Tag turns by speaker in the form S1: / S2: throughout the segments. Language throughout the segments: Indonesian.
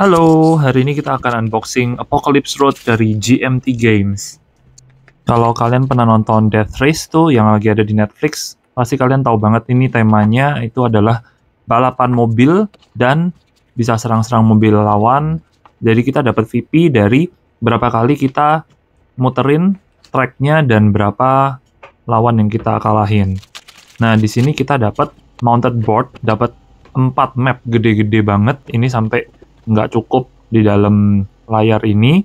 S1: Halo, hari ini kita akan unboxing Apocalypse Road dari GMT Games. Kalau kalian pernah nonton Death Race tuh yang lagi ada di Netflix, pasti kalian tahu banget ini temanya itu adalah balapan mobil dan bisa serang-serang mobil lawan. Jadi kita dapat VP dari berapa kali kita muterin tracknya dan berapa lawan yang kita kalahin. Nah, di sini kita dapat mounted board, dapat 4 map gede-gede banget. Ini sampai nggak cukup di dalam layar ini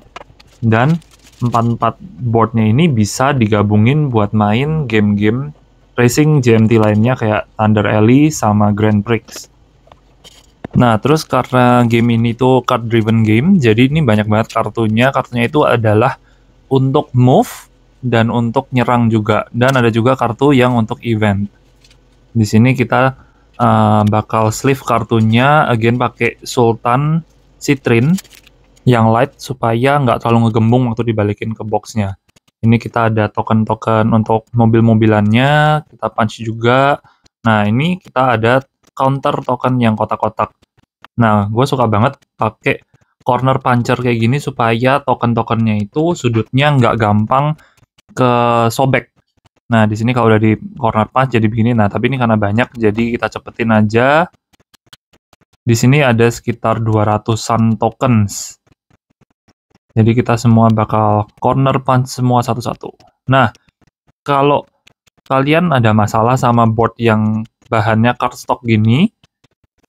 S1: dan empat empat boardnya ini bisa digabungin buat main game-game racing GMT lainnya kayak Thunder Alley sama Grand Prix. Nah, terus karena game ini tuh card driven game, jadi ini banyak banget kartunya. Kartunya itu adalah untuk move dan untuk nyerang juga dan ada juga kartu yang untuk event. Di sini kita Eh, bakal sleeve kartunya again pakai Sultan Citrin yang light supaya nggak terlalu ngegembung waktu dibalikin ke boxnya. Ini kita ada token-token untuk mobil-mobilannya, kita punch juga. Nah ini kita ada counter token yang kotak-kotak. Nah gue suka banget pakai corner puncher kayak gini supaya token-tokennya itu sudutnya nggak gampang ke sobek Nah, di sini kalau udah di corner pass jadi begini. Nah, tapi ini karena banyak jadi kita cepetin aja. Di sini ada sekitar 200-an tokens. Jadi kita semua bakal corner punch semua satu-satu. Nah, kalau kalian ada masalah sama board yang bahannya cardstock gini,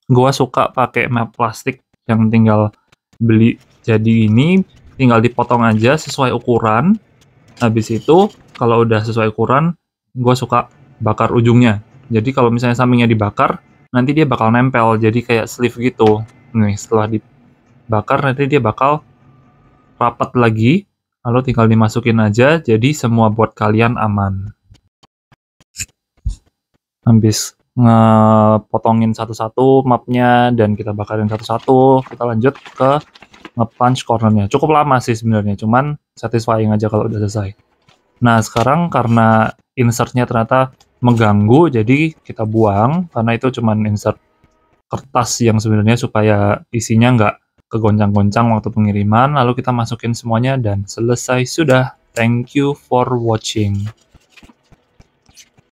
S1: gua suka pakai map plastik yang tinggal beli jadi ini, tinggal dipotong aja sesuai ukuran habis itu kalau udah sesuai ukuran gue suka bakar ujungnya jadi kalau misalnya sampingnya dibakar nanti dia bakal nempel jadi kayak sleeve gitu nih setelah dibakar nanti dia bakal rapat lagi lalu tinggal dimasukin aja jadi semua buat kalian aman habis ngepotongin satu-satu mapnya dan kita bakarin satu-satu kita lanjut ke nge ngepunch cornernya. Cukup lama sih sebenarnya, cuman satisfying aja kalau udah selesai. Nah sekarang karena insertnya ternyata mengganggu, jadi kita buang karena itu cuman insert kertas yang sebenarnya supaya isinya nggak kegoncang-goncang waktu pengiriman. Lalu kita masukin semuanya dan selesai sudah. Thank you for watching.